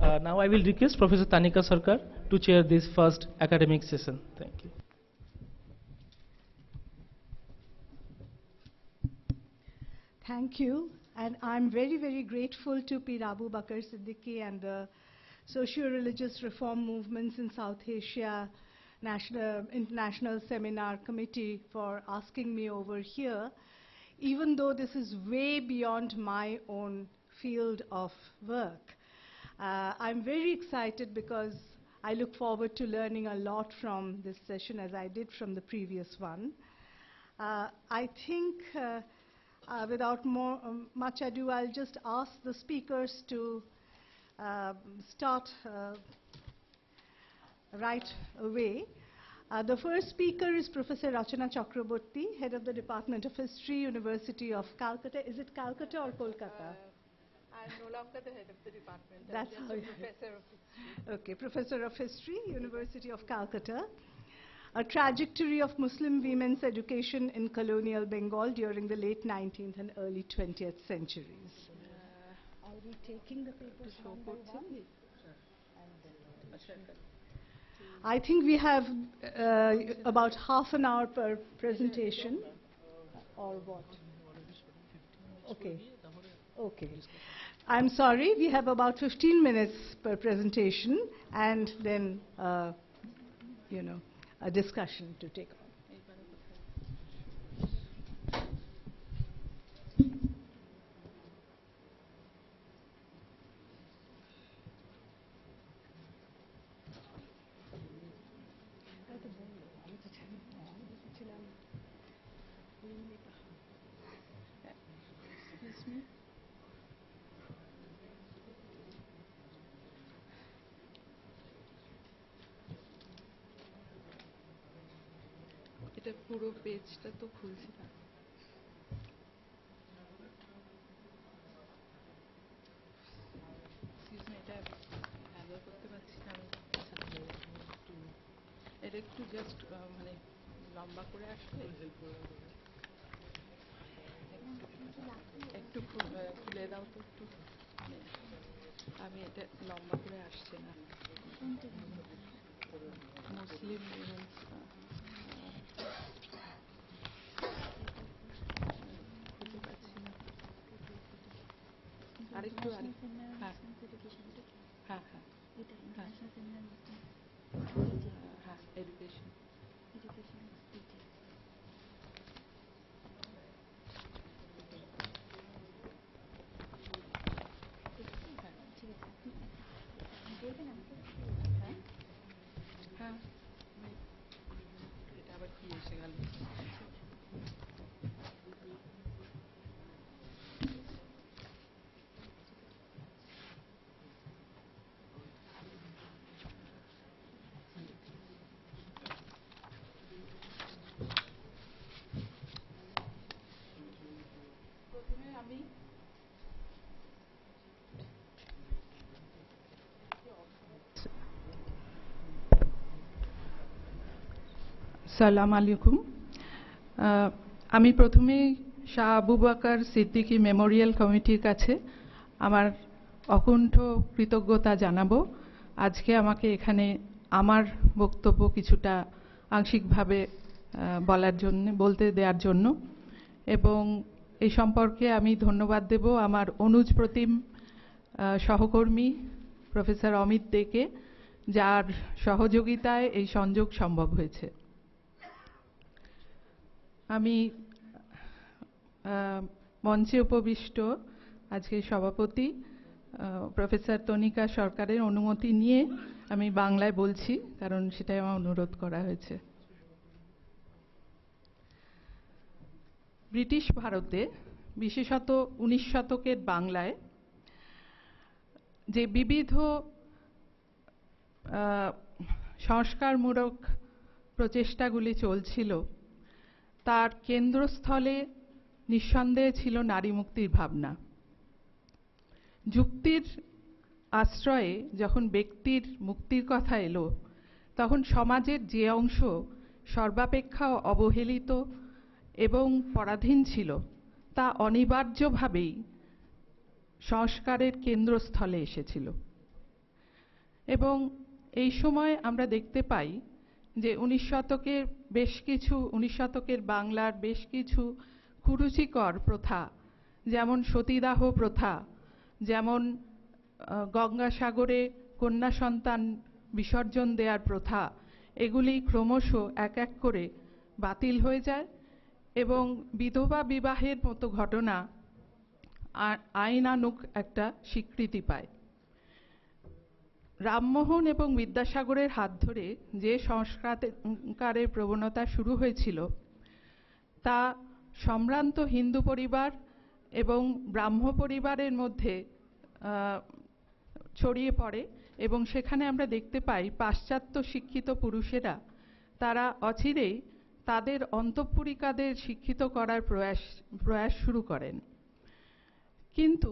Uh, now I will request Professor Tanika Sarkar to chair this first academic session. Thank you. Thank you. And I'm very, very grateful to Pir Abu Bakar Siddiqui and the socio-religious reform movements in South Asia National International Seminar Committee for asking me over here even though this is way beyond my own field of work. Uh, I'm very excited because I look forward to learning a lot from this session as I did from the previous one. Uh, I think uh, uh without more, um, much ado, I'll just ask the speakers to uh, start uh, right away. Uh, the first speaker is Professor Rachana Chakraborty, head of the Department of History, University of Calcutta. Is it Calcutta or Kolkata? Uh, I'm no longer the head of the department. That's how a professor of history. Okay, professor of history, University of Calcutta. A trajectory of Muslim women's education in colonial Bengal during the late 19th and early 20th centuries. Uh, are we taking the papers one by one? Sure. I think we have uh, about half an hour per presentation. Or what? Okay. Okay. I'm sorry, we have about 15 minutes per presentation and then, uh, you know, a discussion to take এটা পুরো পেজটা তো খুলছি না এটা একটু এটা just মানে লম্বা করে আসলে একটু খুলে দাও তো একটু আমি এটা লম্বা করে আসছে না মুসলিম อนค่ะค่ะค่ะ সালাম আলাইকুম আমি প্রথমেই শাহ আবু বাকার সিদ্দিকী মেমোরিয়াল কমিটির কাছে আমার অকুণ্ঠ কৃতজ্ঞতা জানাবো আজকে আমাকে এখানে আমার বক্তব্য কিছুটা আংশিকভাবে বলার জন্য বলতে দেওয়ার জন্য এবং এই সম্পর্কে আমি ধন্যবাদ দেব আমার অনুজ প্রতিম সহকর্মী প্রফেসর অমিত দেকে যার সহযোগিতায় এই সংযোগ সম্ভব হয়েছে আমি মঞ্চে উপবিষ্ট আজকে সভাপতি প্রফেসর তনিকা সরকারের অনুমতি নিয়ে আমি বাংলায় বলছি কারণ সেটাই আমার অনুরোধ করা হয়েছে ব্রিটিশ ভারতে বিশেষত উনিশ শতকের বাংলায় যে বিবিধ সংস্কারমূলক প্রচেষ্টাগুলি চলছিল তার কেন্দ্রস্থলে নিঃসন্দেহে ছিল নারী মুক্তির ভাবনা যুক্তির আশ্রয়ে যখন ব্যক্তির মুক্তির কথা এলো তখন সমাজের যে অংশ সর্বাপেক্ষা অবহেলিত এবং পরাধীন ছিল তা অনিবার্যভাবেই সংস্কারের কেন্দ্রস্থলে এসেছিল এবং এই সময় আমরা দেখতে পাই যে উনিশ শতকের বেশ কিছু উনিশ শতকের বাংলার বেশ কিছু কুরুচিকর প্রথা যেমন সতীদাহ প্রথা যেমন গঙ্গাসাগরে কন্যা সন্তান বিসর্জন দেওয়ার প্রথা এগুলি ক্রমশ এক এক করে বাতিল হয়ে যায় এবং বিধবা বিবাহের মতো ঘটনা আইনানুক একটা স্বীকৃতি পায় রামমোহন এবং বিদ্যাসাগরের হাত ধরে যে সংস্কারের প্রবণতা শুরু হয়েছিল তা সম্ভ্রান্ত হিন্দু পরিবার এবং ব্রাহ্ম পরিবারের মধ্যে ছড়িয়ে পড়ে এবং সেখানে আমরা দেখতে পাই পাশ্চাত্য শিক্ষিত পুরুষেরা তারা অচিরেই তাদের অন্তঃপুরিকাদের শিক্ষিত করার প্রয়াস প্রয়াস শুরু করেন কিন্তু